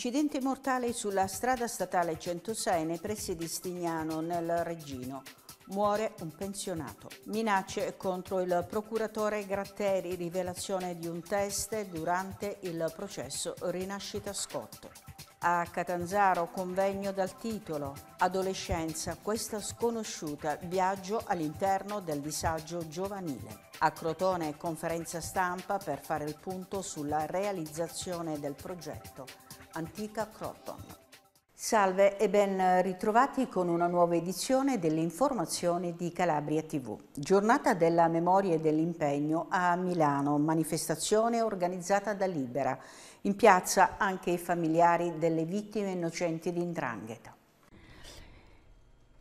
Incidente mortale sulla strada statale 106 nei pressi di Stignano, nel Reggino. Muore un pensionato. Minacce contro il procuratore Gratteri, rivelazione di un test durante il processo Rinascita Scotto. A Catanzaro convegno dal titolo Adolescenza, questa sconosciuta, viaggio all'interno del disagio giovanile. A Crotone conferenza stampa per fare il punto sulla realizzazione del progetto antica Croton. Salve e ben ritrovati con una nuova edizione delle informazioni di Calabria TV. Giornata della memoria e dell'impegno a Milano, manifestazione organizzata da Libera. In piazza anche i familiari delle vittime innocenti di Indrangheta.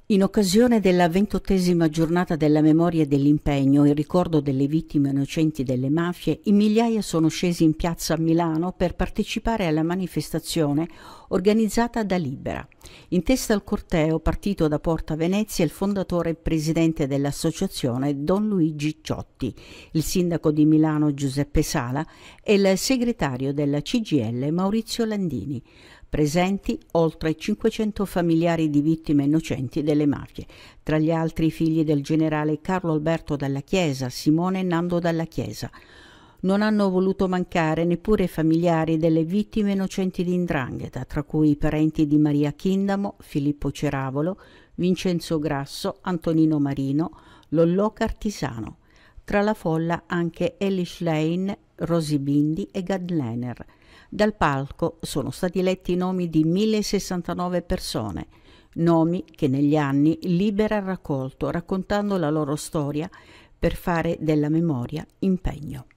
In occasione della ventottesima giornata della memoria e dell'impegno in ricordo delle vittime innocenti delle mafie, in migliaia sono scesi in piazza a Milano per partecipare alla manifestazione organizzata da Libera. In testa al corteo partito da Porta Venezia il fondatore e presidente dell'associazione Don Luigi Ciotti, il sindaco di Milano Giuseppe Sala e il segretario della CGL Maurizio Landini presenti oltre 500 familiari di vittime innocenti delle mafie, tra gli altri i figli del generale Carlo Alberto Dalla Chiesa, Simone e Nando Dalla Chiesa. Non hanno voluto mancare neppure i familiari delle vittime innocenti di Indrangheta, tra cui i parenti di Maria Kindamo, Filippo Ceravolo, Vincenzo Grasso, Antonino Marino, Lollò Cartisano. Tra la folla anche Elish Lane, Rosy Bindi e Gadlener dal palco sono stati letti i nomi di 1069 persone, nomi che negli anni Libera ha raccolto raccontando la loro storia per fare della memoria impegno.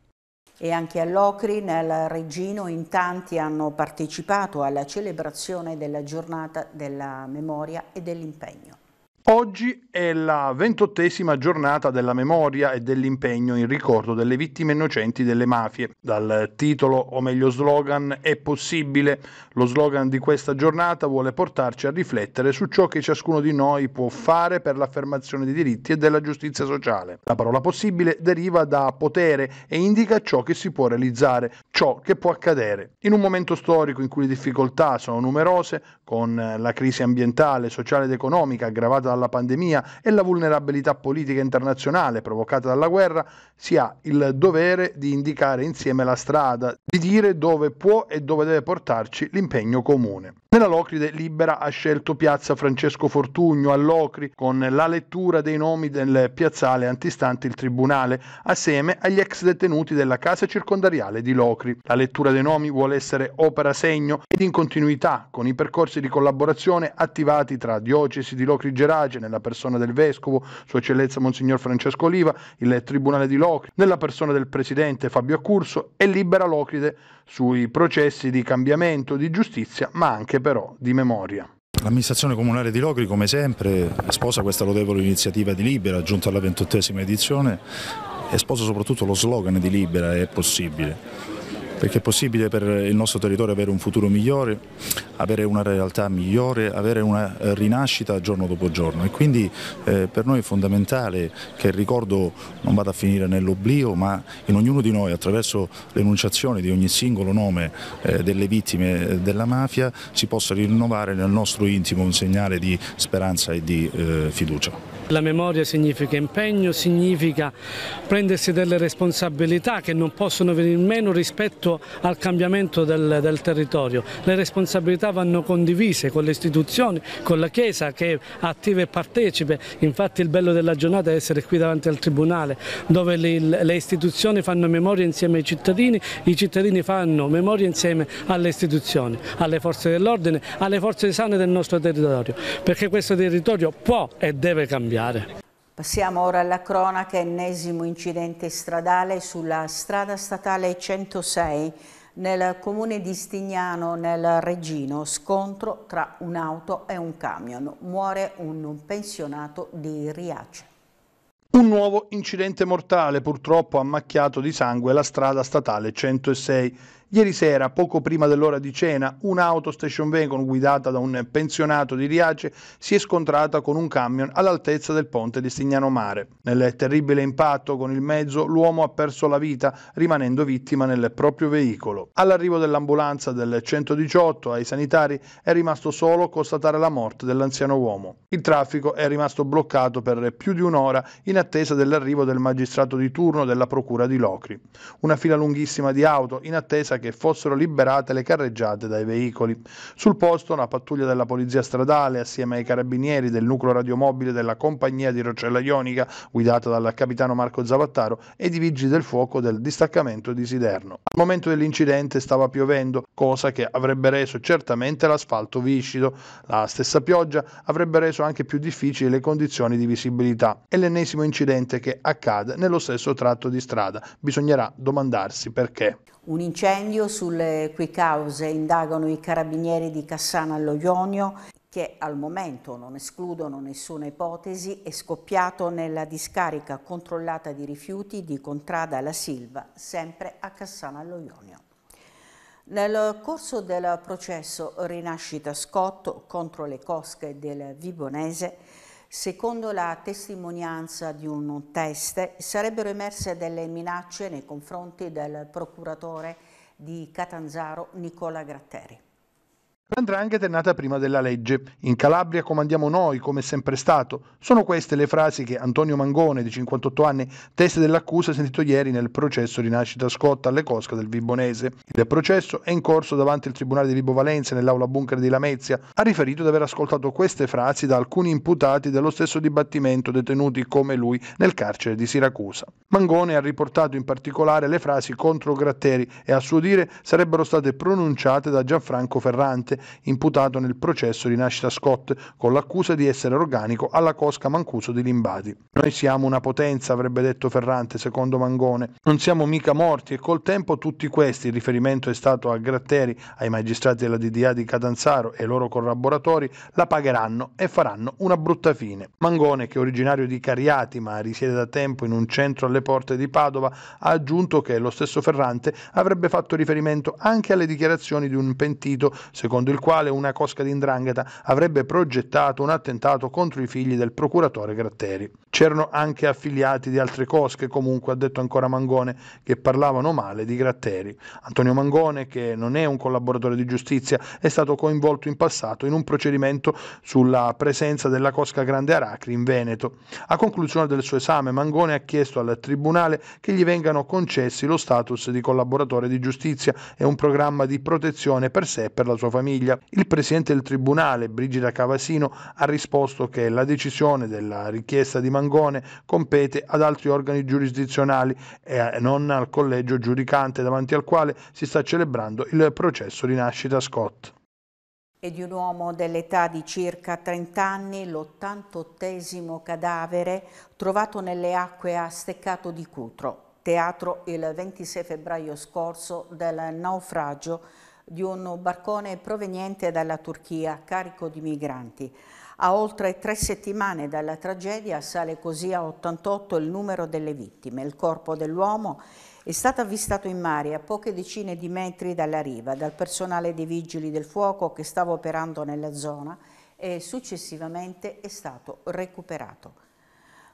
E anche all'Ocri, nel Regino, in tanti hanno partecipato alla celebrazione della giornata della memoria e dell'impegno. Oggi è la ventottesima giornata della memoria e dell'impegno in ricordo delle vittime innocenti delle mafie. Dal titolo, o meglio slogan, è possibile. Lo slogan di questa giornata vuole portarci a riflettere su ciò che ciascuno di noi può fare per l'affermazione dei diritti e della giustizia sociale. La parola possibile deriva da potere e indica ciò che si può realizzare, ciò che può accadere. In un momento storico in cui le difficoltà sono numerose, con la crisi ambientale, sociale ed economica aggravata dalla pandemia e la vulnerabilità politica internazionale provocata dalla guerra, si ha il dovere di indicare insieme la strada, di dire dove può e dove deve portarci l'impegno comune. Nella Locride Libera ha scelto piazza Francesco Fortugno a Locri con la lettura dei nomi del piazzale antistante il tribunale, assieme agli ex detenuti della casa circondariale di Locri. La lettura dei nomi vuole essere opera segno ed in continuità con i percorsi di collaborazione attivati tra Diocesi di Locri Gerage nella persona del Vescovo, Sua Eccellenza Monsignor Francesco Oliva, il Tribunale di Locri, nella persona del Presidente Fabio Accurso e Libera Locride sui processi di cambiamento, di giustizia, ma anche però di memoria. L'amministrazione comunale di Locri come sempre sposa questa lodevole iniziativa di Libera giunta alla ventottesima edizione e sposa soprattutto lo slogan di Libera è possibile perché è possibile per il nostro territorio avere un futuro migliore, avere una realtà migliore, avere una eh, rinascita giorno dopo giorno e quindi eh, per noi è fondamentale che il ricordo non vada a finire nell'oblio ma in ognuno di noi attraverso l'enunciazione di ogni singolo nome eh, delle vittime eh, della mafia si possa rinnovare nel nostro intimo un segnale di speranza e di eh, fiducia. La memoria significa impegno, significa prendersi delle responsabilità che non possono venire meno rispetto al cambiamento del, del territorio. Le responsabilità vanno condivise con le istituzioni, con la Chiesa che è attiva e partecipe. Infatti il bello della giornata è essere qui davanti al Tribunale dove le, le istituzioni fanno memoria insieme ai cittadini, i cittadini fanno memoria insieme alle istituzioni, alle forze dell'ordine, alle forze sane del nostro territorio, perché questo territorio può e deve cambiare cambiare. Passiamo ora alla cronaca, ennesimo incidente stradale sulla strada statale 106 nel comune di Stignano, nel Regino, scontro tra un'auto e un camion. Muore un pensionato di Riace. Un nuovo incidente mortale purtroppo ha macchiato di sangue la strada statale 106 Ieri sera, poco prima dell'ora di cena, un'auto station wagon guidata da un pensionato di Riace si è scontrata con un camion all'altezza del ponte di Stignano Mare. Nel terribile impatto con il mezzo, l'uomo ha perso la vita, rimanendo vittima nel proprio veicolo. All'arrivo dell'ambulanza del 118 ai sanitari è rimasto solo constatare la morte dell'anziano uomo. Il traffico è rimasto bloccato per più di un'ora in attesa dell'arrivo del magistrato di turno della procura di Locri. Una fila lunghissima di auto in attesa che fossero liberate le carreggiate dai veicoli. Sul posto una pattuglia della Polizia Stradale, assieme ai carabinieri del nucleo radiomobile della compagnia di Rocella Ionica, guidata dal capitano Marco Zavattaro, e di vigili del fuoco del distaccamento di Siderno. Al momento dell'incidente stava piovendo, cosa che avrebbe reso certamente l'asfalto viscido. La stessa pioggia avrebbe reso anche più difficili le condizioni di visibilità. È l'ennesimo incidente che accade nello stesso tratto di strada. Bisognerà domandarsi perché. Un incendio sulle cui cause indagano i carabinieri di Cassana allo Ionio che al momento non escludono nessuna ipotesi, è scoppiato nella discarica controllata di rifiuti di Contrada La Silva, sempre a Cassana allo Ionio. Nel corso del processo Rinascita Scotto contro le cosche del Vibonese, Secondo la testimonianza di un test, sarebbero emerse delle minacce nei confronti del procuratore di Catanzaro Nicola Gratteri. L'andrangheta è nata prima della legge. In Calabria comandiamo noi, come è sempre stato. Sono queste le frasi che Antonio Mangone, di 58 anni, teste dell'accusa, ha sentito ieri nel processo di nascita Scotta alle cosche del Vibonese. Il processo è in corso davanti al Tribunale di Vibo Valencia, nell'aula bunker di Lamezia. Ha riferito di aver ascoltato queste frasi da alcuni imputati dello stesso dibattimento detenuti come lui nel carcere di Siracusa. Mangone ha riportato in particolare le frasi contro Gratteri e a suo dire sarebbero state pronunciate da Gianfranco Ferrante imputato nel processo di nascita Scott con l'accusa di essere organico alla cosca Mancuso di Limbati. Noi siamo una potenza, avrebbe detto Ferrante, secondo Mangone. Non siamo mica morti e col tempo tutti questi, il riferimento è stato a Gratteri, ai magistrati della DDA di Catanzaro e ai loro collaboratori, la pagheranno e faranno una brutta fine. Mangone, che è originario di Cariati ma risiede da tempo in un centro alle porte di Padova, ha aggiunto che lo stesso Ferrante avrebbe fatto riferimento anche alle dichiarazioni di un pentito, secondo secondo il quale una cosca di indrangheta avrebbe progettato un attentato contro i figli del procuratore Gratteri. C'erano anche affiliati di altre cosche, comunque ha detto ancora Mangone, che parlavano male di Gratteri. Antonio Mangone, che non è un collaboratore di giustizia, è stato coinvolto in passato in un procedimento sulla presenza della cosca Grande Aracri in Veneto. A conclusione del suo esame, Mangone ha chiesto al Tribunale che gli vengano concessi lo status di collaboratore di giustizia e un programma di protezione per sé e per la sua famiglia. Siviglia, il presidente del tribunale Brigida Cavasino ha risposto che la decisione della richiesta di Mangone compete ad altri organi giurisdizionali e eh, non al collegio giudicante davanti al quale si sta celebrando il processo di nascita Scott e di un uomo dell'età di circa 30 anni, l'88 cadavere trovato nelle acque a Steccato di Cutro, teatro il 26 febbraio scorso del naufragio di un barcone proveniente dalla Turchia carico di migranti. A oltre tre settimane dalla tragedia sale così a 88 il numero delle vittime. Il corpo dell'uomo è stato avvistato in mare a poche decine di metri dalla riva dal personale dei vigili del fuoco che stava operando nella zona e successivamente è stato recuperato.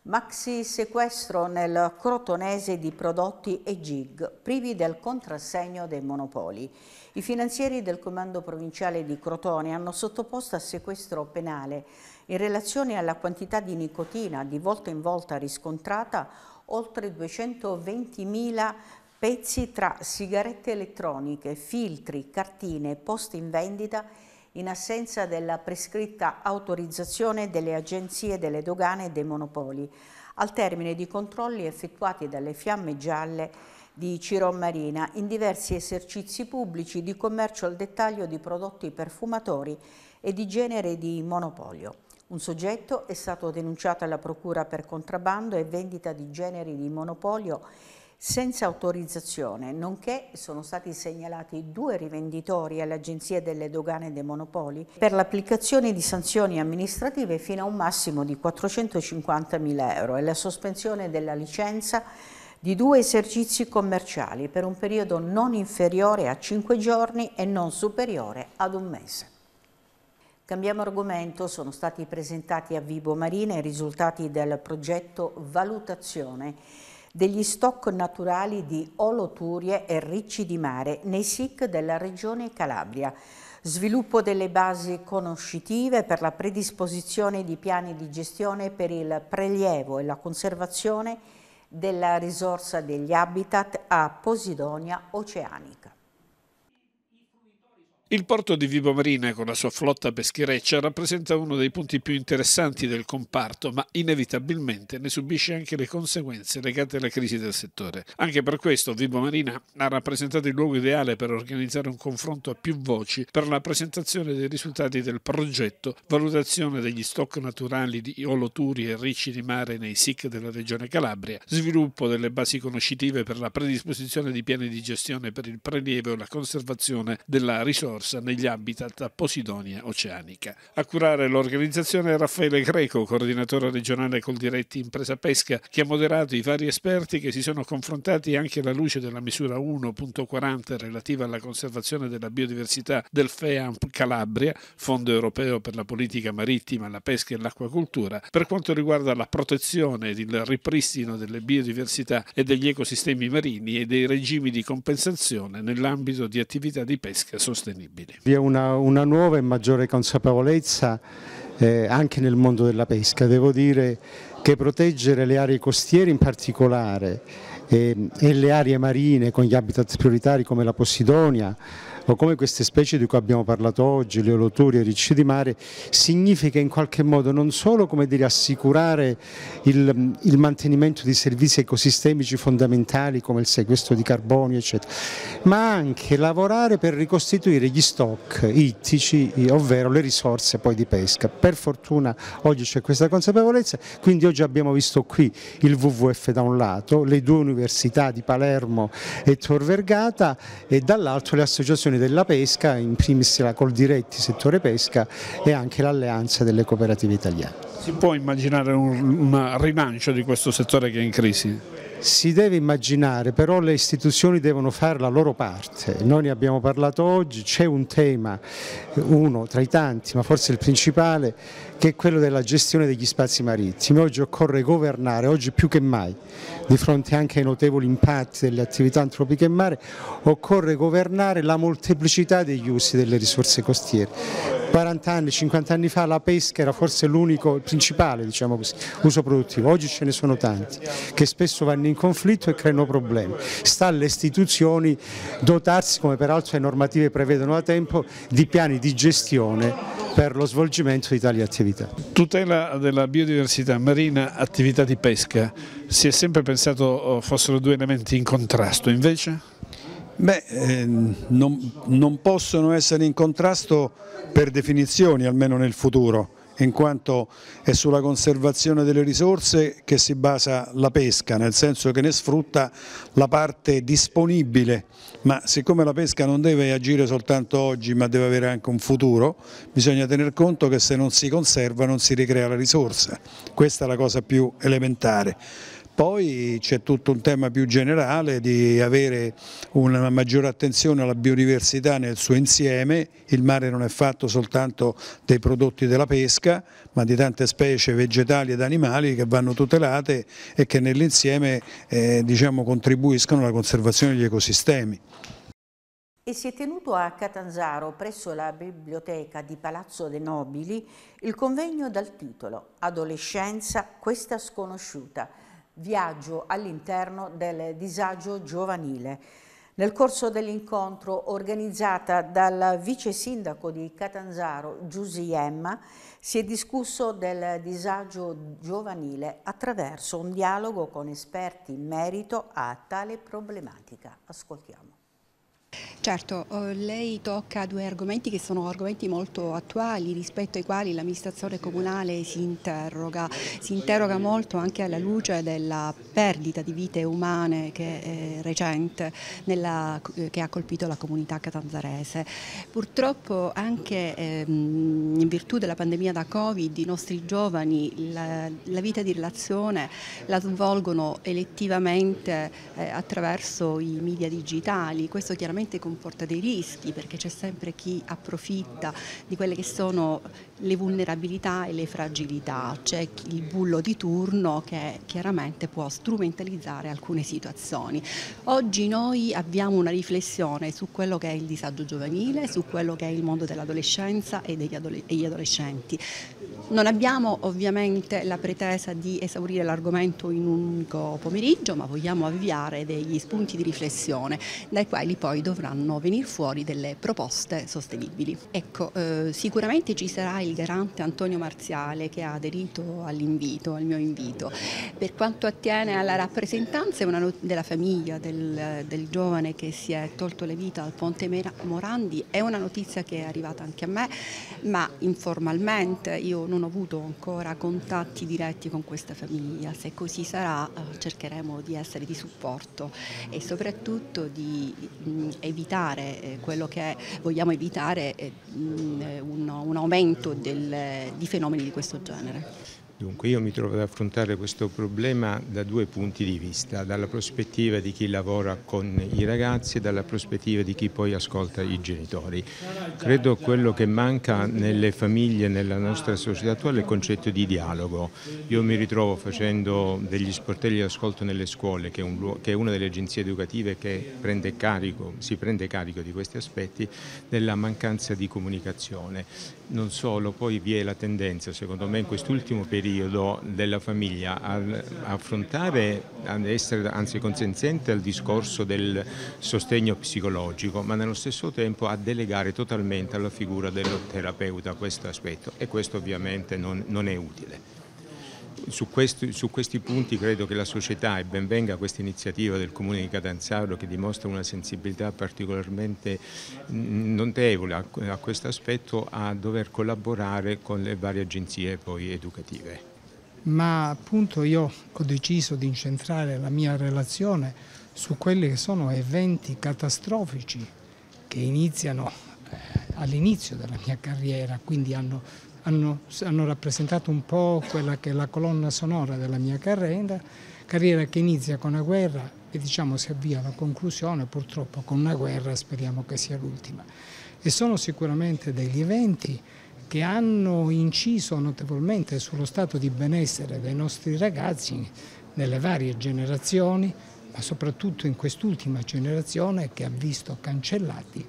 Maxi sequestro nel crotonese di prodotti e gig, privi del contrassegno dei monopoli. I finanzieri del comando provinciale di Crotone hanno sottoposto a sequestro penale in relazione alla quantità di nicotina di volta in volta riscontrata oltre 220.000 pezzi tra sigarette elettroniche, filtri, cartine, poste in vendita e in assenza della prescritta autorizzazione delle agenzie delle dogane e dei monopoli, al termine di controlli effettuati dalle fiamme gialle di Ciron Marina in diversi esercizi pubblici di commercio al dettaglio di prodotti perfumatori e di genere di monopolio. Un soggetto è stato denunciato alla procura per contrabbando e vendita di generi di monopolio senza autorizzazione, nonché sono stati segnalati due rivenditori all'Agenzia delle Dogane dei Monopoli per l'applicazione di sanzioni amministrative fino a un massimo di 450.000 euro e la sospensione della licenza di due esercizi commerciali per un periodo non inferiore a 5 giorni e non superiore ad un mese. Cambiamo argomento, sono stati presentati a Vibo Marina i risultati del progetto Valutazione degli stock naturali di oloturie e ricci di mare nei SIC della regione Calabria, sviluppo delle basi conoscitive per la predisposizione di piani di gestione per il prelievo e la conservazione della risorsa degli habitat a Posidonia Oceanica. Il porto di Vibomarina con la sua flotta peschereccia rappresenta uno dei punti più interessanti del comparto, ma inevitabilmente ne subisce anche le conseguenze legate alla crisi del settore. Anche per questo Vibomarina ha rappresentato il luogo ideale per organizzare un confronto a più voci per la presentazione dei risultati del progetto, valutazione degli stock naturali di oloturi e ricci di mare nei SIC della regione Calabria, sviluppo delle basi conoscitive per la predisposizione di piani di gestione per il prelievo e la conservazione della risorsa scorsa negli habitat a Posidonia Oceanica. A curare l'organizzazione Raffaele Greco, coordinatore regionale col diretti Impresa Pesca, che ha moderato i vari esperti che si sono confrontati anche alla luce della misura 1.40 relativa alla conservazione della biodiversità del FEAMP Calabria, Fondo Europeo per la Politica Marittima, la Pesca e l'Acquacultura, per quanto riguarda la protezione ed il ripristino delle biodiversità e degli ecosistemi marini e dei regimi di compensazione nell'ambito di attività di pesca sostenibile sostenibili. Vi è una, una nuova e maggiore consapevolezza eh, anche nel mondo della pesca, devo dire che proteggere le aree costiere in particolare eh, e le aree marine con gli habitat prioritari come la Posidonia, o come queste specie di cui abbiamo parlato oggi, le oloturie, i ricci di mare, significa in qualche modo non solo dire, assicurare il, il, mantenimento di servizi ecosistemici fondamentali come il sequestro di carbonio, eccetera, ma anche lavorare per ricostituire gli stock ittici, ovvero le risorse poi di pesca. Per fortuna oggi c'è questa consapevolezza, quindi oggi abbiamo visto qui il WWF da un lato, le due università di Palermo e Tor Vergata e dall'altro le associazioni gestione della pesca, in primis la Coldiretti settore pesca e anche l'alleanza delle cooperative italiane. Si può immaginare un, un rilancio di questo settore che è in crisi? Si deve immaginare, però le istituzioni devono fare la loro parte, noi ne abbiamo parlato oggi, c'è un tema, uno tra i tanti, ma forse il principale, che è quello della gestione degli spazi marittimi. Oggi occorre governare, oggi più che mai, di fronte anche ai notevoli impatti delle attività antropiche in mare, occorre governare la molteplicità degli usi delle risorse costiere 40 anni, 50 anni fa la pesca era forse l'unico, il principale diciamo così, uso produttivo, oggi ce ne sono tanti che spesso vanno in conflitto e creano problemi. Sta alle istituzioni dotarsi, come peraltro le normative prevedono da tempo, di piani di gestione per lo svolgimento di tali attività. Tutela della biodiversità marina, attività di pesca, si è sempre pensato oh, fossero due elementi in contrasto, invece? Beh, ehm, non, non, possono essere in contrasto per definizioni, almeno nel futuro, in quanto è sulla conservazione delle risorse che si basa la pesca, nel senso che ne sfrutta la parte disponibile, ma siccome la pesca non deve agire soltanto oggi ma deve avere anche un futuro, bisogna tener conto che se non si conserva non si ricrea la risorsa, questa è la cosa più elementare. Poi c'è tutto un tema più generale di avere una maggiore attenzione alla biodiversità nel suo insieme, il mare non è fatto soltanto dei prodotti della pesca ma di tante specie vegetali ed animali che vanno tutelate e che nell'insieme eh, diciamo, contribuiscono alla conservazione degli ecosistemi. E si è tenuto a Catanzaro, presso la biblioteca di Palazzo dei Nobili, il convegno dal titolo Adolescenza, questa sconosciuta, viaggio all'interno del disagio giovanile. Nel corso dell'incontro organizzata dal vice sindaco di Catanzaro Giusy Emma si è discusso del disagio giovanile attraverso un dialogo con esperti in merito a tale problematica. Ascoltiamo. Certo, eh, lei tocca due argomenti che sono argomenti molto attuali rispetto ai quali l'amministrazione comunale si interroga, si interroga molto anche alla luce della perdita di vite umane che è recente nella, eh, che ha colpito la comunità catanzarese. Purtroppo anche ehm, in virtù della pandemia da Covid i nostri giovani la, la vita di relazione la svolgono elettivamente eh, attraverso i media digitali, questo chiaramente chiaramente comporta dei rischi perché c'è sempre chi approfitta di quelle che sono le vulnerabilità e le fragilità, c'è il bullo di turno che chiaramente può strumentalizzare alcune situazioni. Oggi noi abbiamo una riflessione su quello che è il disagio giovanile, su quello che è il mondo dell'adolescenza e degli adole e adolescenti. Non abbiamo ovviamente la pretesa di esaurire l'argomento in un unico pomeriggio, ma vogliamo avviare degli spunti di riflessione dai quali poi dovranno venire fuori delle proposte sostenibili. Ecco, eh, sicuramente ci sarà il il garante Antonio Marziale che ha aderito all'invito, al mio invito. Per quanto attiene alla rappresentanza una della famiglia del, del, giovane che si è tolto le vita al Ponte Morandi è una notizia che è arrivata anche a me, ma informalmente io non ho avuto ancora contatti diretti con questa famiglia. Se così sarà eh, cercheremo di essere di supporto e soprattutto di mm, evitare eh, quello che vogliamo evitare, eh, mm, un, un aumento del, di fenomeni di questo genere. Dunque io mi trovo ad affrontare questo problema da due punti di vista, dalla prospettiva di chi lavora con i ragazzi e dalla prospettiva di chi poi ascolta i genitori. Credo quello che manca nelle famiglie, nella nostra società attuale è il concetto di dialogo. Io mi ritrovo facendo degli sportelli di ascolto nelle scuole, che è, un, che è una delle agenzie educative che prende carico, si prende carico di questi aspetti, della mancanza di comunicazione. Non solo, poi vi è la tendenza, secondo me in quest'ultimo periodo, periodo della famiglia ad affrontare, ad essere anzi consenziente al discorso del sostegno psicologico, ma nello stesso tempo a delegare totalmente alla figura dello terapeuta questo aspetto e questo ovviamente non, non è utile su, questi, su, questi punti credo che la società e benvenga questa iniziativa del Comune di Catanzaro che dimostra una sensibilità particolarmente mm, notevole a, a questo aspetto a dover collaborare con le varie agenzie educative. Ma appunto io ho deciso di incentrare la mia relazione su quelli che sono eventi catastrofici che iniziano eh, all'inizio della mia carriera, quindi hanno hanno, hanno, rappresentato un po' quella che è la colonna sonora della mia carriera, carriera che inizia con la guerra e diciamo si avvia alla conclusione purtroppo con una guerra, speriamo che sia l'ultima. E sono sicuramente degli eventi che hanno inciso notevolmente sullo stato di benessere dei nostri ragazzi nelle varie generazioni, ma soprattutto in quest'ultima generazione che ha visto cancellati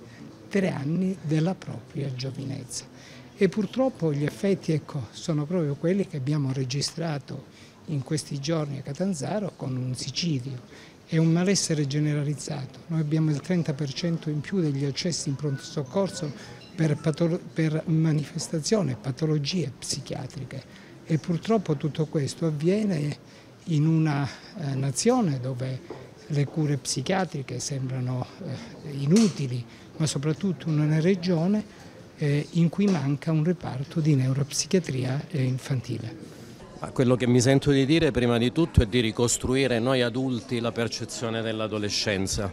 tre anni della propria giovinezza e purtroppo gli effetti ecco, sono proprio quelli che abbiamo registrato in questi giorni a Catanzaro con un sicidio è un malessere generalizzato. Noi abbiamo il 30% in più degli accessi in pronto soccorso per, per manifestazioni, patologie psichiatriche e purtroppo tutto questo avviene in una eh, nazione dove le cure psichiatriche sembrano eh, inutili, ma soprattutto in una regione eh, in cui manca un reparto di neuropsichiatria eh, infantile. Ma quello che mi sento di dire prima di tutto è di ricostruire noi adulti la percezione dell'adolescenza,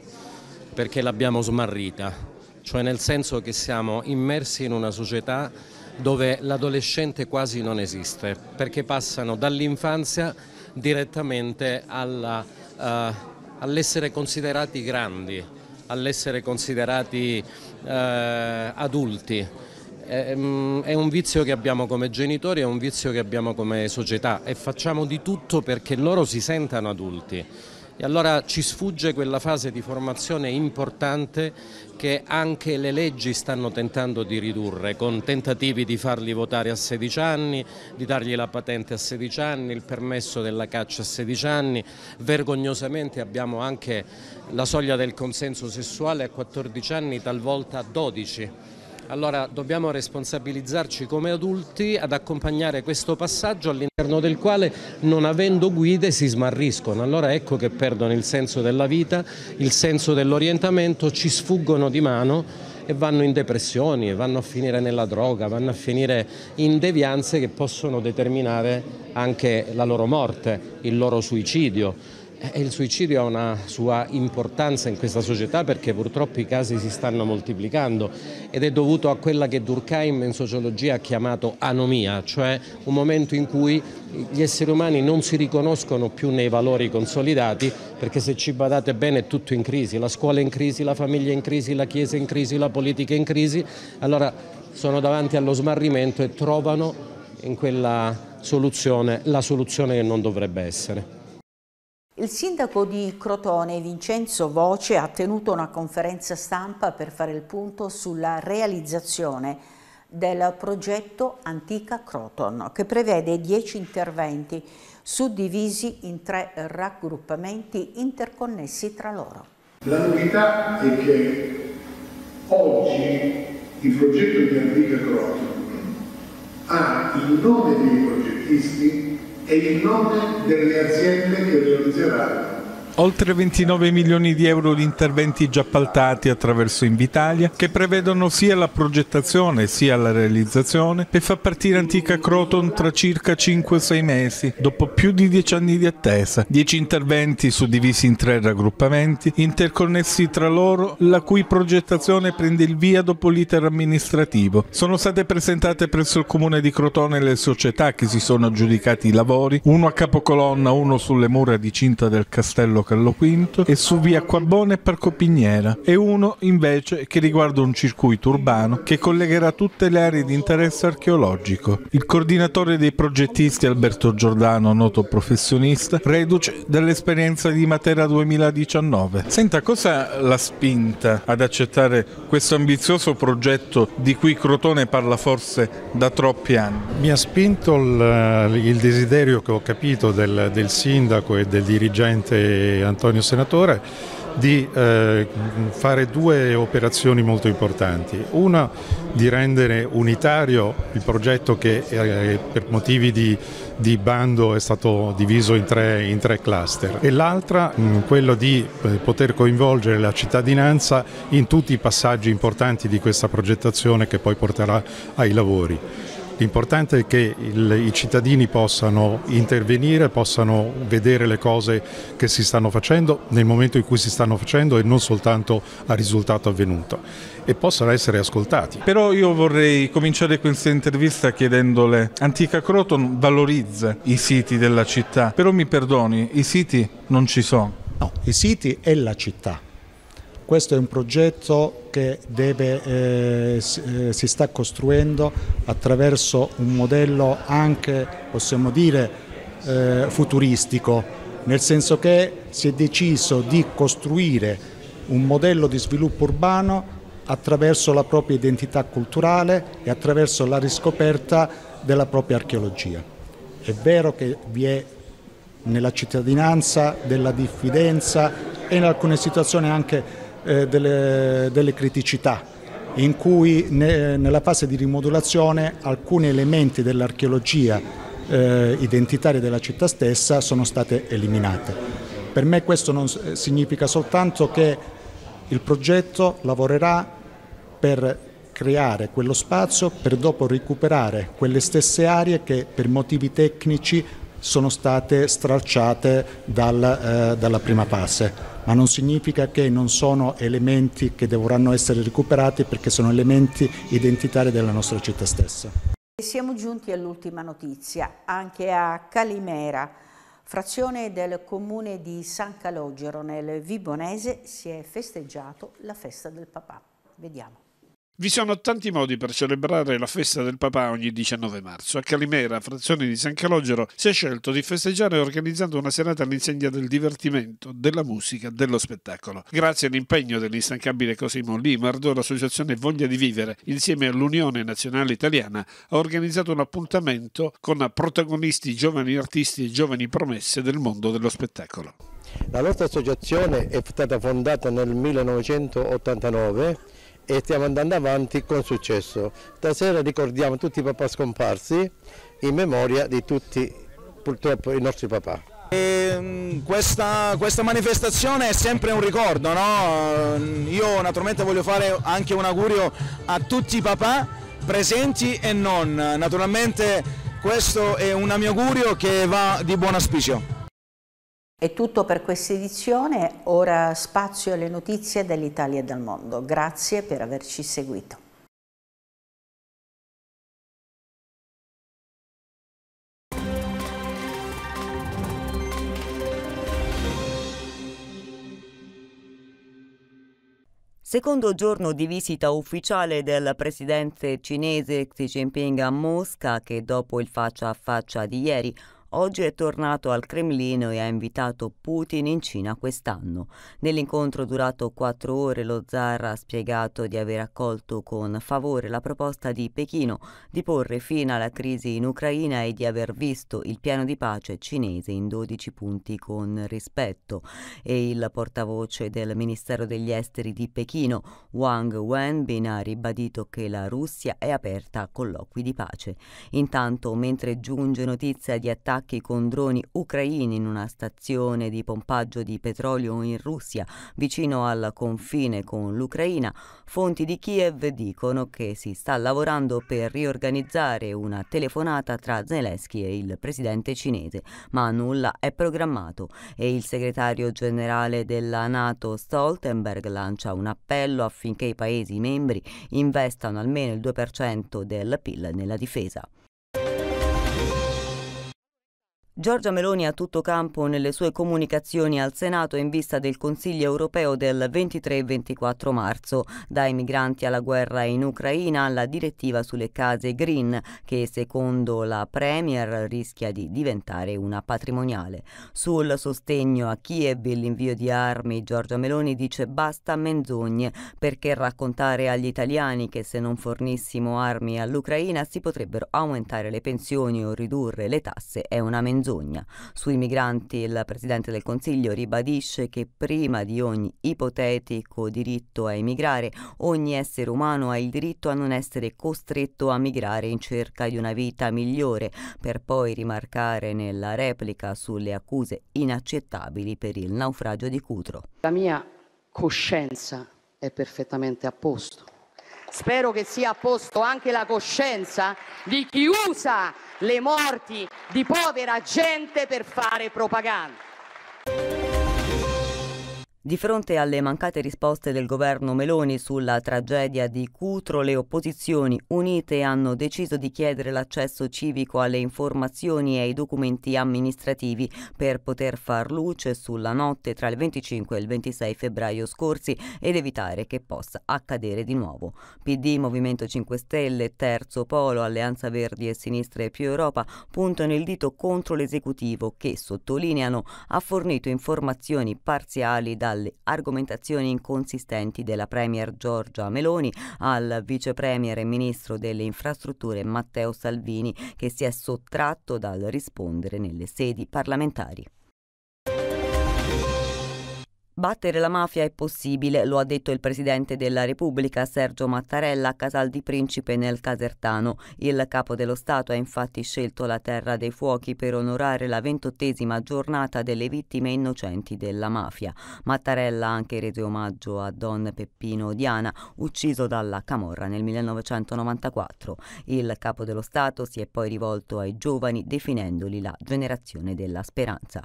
perché l'abbiamo smarrita, cioè nel senso che siamo immersi in una società dove l'adolescente quasi non esiste, perché passano dall'infanzia direttamente eh, all'essere considerati grandi, all'essere considerati eh, adulti. È, mm, è un vizio che abbiamo come genitori, è un vizio che abbiamo come società e facciamo di tutto perché loro si sentano adulti. E allora ci sfugge quella fase di formazione importante che anche le leggi stanno tentando di ridurre, con tentativi di farli votare a 16 anni, di dargli la patente a 16 anni, il permesso della caccia a 16 anni. Vergognosamente abbiamo anche la soglia del consenso sessuale a 14 anni, talvolta a 12 anni. Allora dobbiamo responsabilizzarci come adulti ad accompagnare questo passaggio all'interno del quale non avendo guide si smarriscono. Allora ecco che perdono il senso della vita, il senso dell'orientamento, ci sfuggono di mano e vanno in depressioni, vanno a finire nella droga, vanno a finire in devianze che possono determinare anche la loro morte, il loro suicidio. Eh, il suicidio ha una sua importanza in questa società perché purtroppo i casi si stanno moltiplicando ed è dovuto a quella che Durkheim in sociologia ha chiamato anomia, cioè un momento in cui gli esseri umani non si riconoscono più nei valori consolidati perché se ci badate bene è tutto in crisi, la scuola è in crisi, la famiglia è in crisi, la chiesa è in crisi, la politica è in crisi, allora sono davanti allo smarrimento e trovano in quella soluzione la soluzione che non dovrebbe essere. Il sindaco di Crotone, Vincenzo Voce, ha tenuto una conferenza stampa per fare il punto sulla realizzazione del progetto Antica Croton, che prevede dieci interventi suddivisi in tre raggruppamenti interconnessi tra loro. La novità è che oggi il progetto di Antica Croton ha il nome dei progettisti e il nome delle aziende che Oltre 29 milioni di euro di interventi già appaltati attraverso Invitalia che prevedono sia la progettazione sia la realizzazione per far partire Antica Croton tra circa 5-6 mesi dopo più di 10 anni di attesa. 10 interventi suddivisi in tre raggruppamenti interconnessi tra loro la cui progettazione prende il via dopo l'iter amministrativo. Sono state presentate presso il comune di Crotone le società che si sono aggiudicati i lavori, uno a capocolonna, uno sulle mura di Cinta del Castello Carlo V e su via Quabbone per Copignera e uno invece che riguarda un circuito urbano che collegherà tutte le aree di interesse archeologico. Il coordinatore dei progettisti Alberto Giordano, noto professionista, reduce dall'esperienza di Matera 2019. Senta, cosa l'ha spinta ad accettare questo ambizioso progetto di cui Crotone parla forse da troppi anni? Mi ha spinto il, il desiderio che ho capito del, del sindaco e del dirigente Antonio Senatore, di eh, fare due operazioni molto importanti. Una di rendere unitario il progetto che eh, per motivi di, di, bando è stato diviso in tre, in tre cluster e l'altra mm, quello di eh, poter coinvolgere la cittadinanza in tutti i passaggi importanti di questa progettazione che poi porterà ai lavori. L'importante è che il, i cittadini possano intervenire, possano vedere le cose che si stanno facendo nel momento in cui si stanno facendo e non soltanto al risultato avvenuto e possano essere ascoltati. Però io vorrei cominciare questa intervista chiedendole, Antica Croton valorizza i siti della città, però mi perdoni, i siti non ci sono. No, i siti è la città. Questo è un progetto che deve, eh, eh, si sta costruendo attraverso un modello anche, possiamo dire, eh, futuristico, nel senso che si è deciso di costruire un modello di sviluppo urbano attraverso la propria identità culturale e attraverso la riscoperta della propria archeologia. È vero che vi è nella cittadinanza della diffidenza e in alcune situazioni anche eh, delle, delle, criticità in cui ne, nella fase di rimodulazione alcuni elementi dell'archeologia eh, identitaria della città stessa sono state eliminate. Per me questo non, significa soltanto che il progetto lavorerà per creare quello spazio per dopo recuperare quelle stesse aree che per motivi tecnici sono state stralciate dal, eh, dalla prima fase ma non significa che non sono elementi che dovranno essere recuperati perché sono elementi identitari della nostra città stessa. Siamo giunti all'ultima notizia, anche a Calimera, frazione del comune di San Calogero nel Vibonese si è festeggiato la festa del papà. Vediamo. Vi sono tanti modi per celebrare la festa del papà ogni 19 marzo. A Calimera, frazione di San Calogero, si è scelto di festeggiare organizzando una serata all'insegna del divertimento, della musica, dello spettacolo. Grazie all'impegno dell'instancabile Cosimo Limardo, l'associazione Voglia di Vivere, insieme all'Unione Nazionale Italiana, ha organizzato un appuntamento con protagonisti, giovani artisti e giovani promesse del mondo dello spettacolo. La nostra associazione è stata fondata nel 1989 e stiamo andando avanti con successo. Stasera ricordiamo tutti i papà scomparsi in memoria di tutti purtroppo i nostri papà. Ehm, questa, questa, manifestazione è sempre un ricordo, no? io naturalmente voglio fare anche un augurio a tutti i papà presenti e non, naturalmente questo è un mio augurio che va di buon auspicio. È tutto per questa edizione, ora spazio alle notizie dall'Italia e dal mondo. Grazie per averci seguito. Secondo giorno di visita ufficiale del presidente cinese Xi Jinping a Mosca, che dopo il faccia a faccia di ieri Oggi è tornato al Cremlino e ha invitato Putin in Cina quest'anno. Nell'incontro durato quattro ore lo zar ha spiegato di aver accolto con favore la proposta di Pechino di porre fine alla crisi in Ucraina e di aver visto il piano di pace cinese in 12 punti con rispetto. E il portavoce del Ministero degli Esteri di Pechino, Wang Wenbin, ha ribadito che la Russia è aperta a colloqui di pace. Intanto, mentre giunge notizia di attacchi polacchi con droni ucraini in una stazione di pompaggio di petrolio in Russia vicino al confine con l'Ucraina, fonti di Kiev dicono che si sta lavorando per riorganizzare una telefonata tra Zelensky e il presidente cinese, ma nulla è programmato e il segretario generale della Nato Stoltenberg lancia un appello affinché i Paesi membri investano almeno il 2% del PIL nella difesa. Giorgia Meloni a tutto campo nelle sue comunicazioni al Senato in vista del Consiglio europeo del 23 e 24 marzo, dai migranti alla guerra in Ucraina alla direttiva sulle case green che secondo la Premier rischia di diventare una patrimoniale. Sul sostegno a Kiev e l'invio di armi Giorgia Meloni dice basta menzogne perché raccontare agli italiani che se non fornissimo armi all'Ucraina si potrebbero aumentare le pensioni o ridurre le tasse è una menzogna menzogna. Sui migranti il Presidente del Consiglio ribadisce che prima di ogni ipotetico diritto a emigrare, ogni essere umano ha il diritto a non essere costretto a migrare in cerca di una vita migliore, per poi rimarcare nella replica sulle accuse inaccettabili per il naufragio di Cutro. La mia coscienza è perfettamente a posto Spero che sia a posto anche la coscienza di chi usa le morti di povera gente per fare propaganda. Di fronte alle mancate risposte del governo Meloni sulla tragedia di Cutro, le opposizioni unite hanno deciso di chiedere l'accesso civico alle informazioni e ai documenti amministrativi per poter far luce sulla notte tra il 25 e il 26 febbraio scorsi ed evitare che possa accadere di nuovo. PD, Movimento 5 Stelle, Terzo Polo, Alleanza Verdi e Sinistra e più Europa puntano il dito contro l'esecutivo che, sottolineano, ha fornito informazioni parziali da dalle argomentazioni inconsistenti della Premier Giorgia Meloni al Vice Premier e Ministro delle Infrastrutture Matteo Salvini, che si è sottratto dal rispondere nelle sedi parlamentari. Battere la mafia è possibile, lo ha detto il Presidente della Repubblica Sergio Mattarella a Casal di Principe nel Casertano. Il Capo dello Stato ha infatti scelto la Terra dei Fuochi per onorare la ventottesima giornata delle vittime innocenti della mafia. Mattarella ha anche reso omaggio a Don Peppino Diana, ucciso dalla Camorra nel 1994. Il Capo dello Stato si è poi rivolto ai giovani definendoli la generazione della speranza.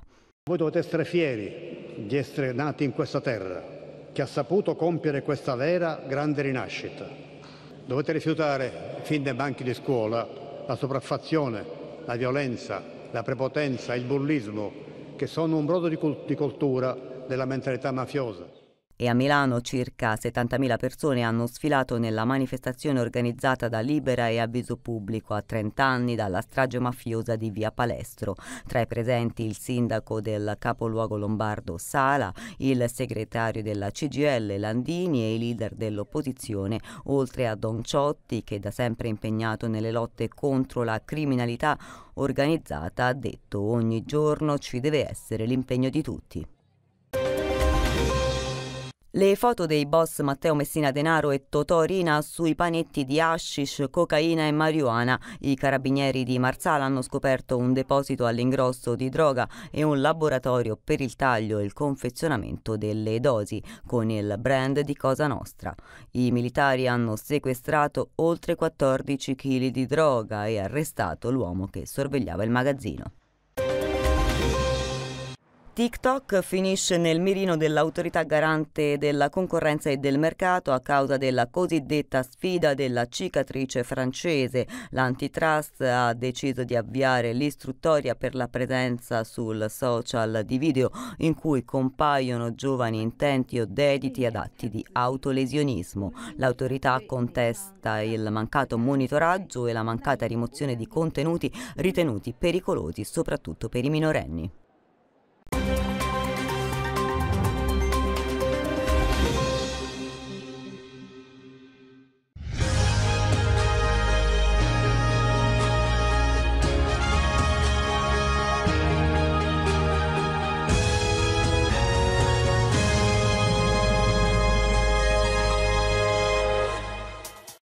Voi dovete essere fieri di essere nati in questa terra, che ha saputo compiere questa vera grande rinascita. Dovete rifiutare, fin dai banchi di scuola, la sopraffazione, la violenza, la prepotenza, il bullismo, che sono un brodo di, cultura della mentalità mafiosa e a Milano circa 70.000 persone hanno sfilato nella manifestazione organizzata da Libera e Avviso Pubblico a 30 anni dalla strage mafiosa di Via Palestro. Tra i presenti il sindaco del capoluogo lombardo Sala, il segretario della CGL Landini e i leader dell'opposizione, oltre a Don Ciotti che da sempre impegnato nelle lotte contro la criminalità organizzata, ha detto ogni giorno ci deve essere l'impegno di tutti. Le foto dei boss Matteo Messina Denaro e Totò Rina sui panetti di hashish, cocaina e marijuana. I carabinieri di Marsala hanno scoperto un deposito all'ingrosso di droga e un laboratorio per il taglio e il confezionamento delle dosi con il brand di Cosa Nostra. I militari hanno sequestrato oltre 14 kg di droga e arrestato l'uomo che sorvegliava il magazzino. TikTok finisce nel mirino dell'autorità garante della concorrenza e del mercato a causa della cosiddetta sfida della cicatrice francese. L'antitrust ha deciso di avviare l'istruttoria per la presenza sul social di video in cui compaiono giovani intenti o dediti ad atti di autolesionismo. L'autorità contesta il mancato monitoraggio e la mancata rimozione di contenuti ritenuti pericolosi soprattutto per i minorenni.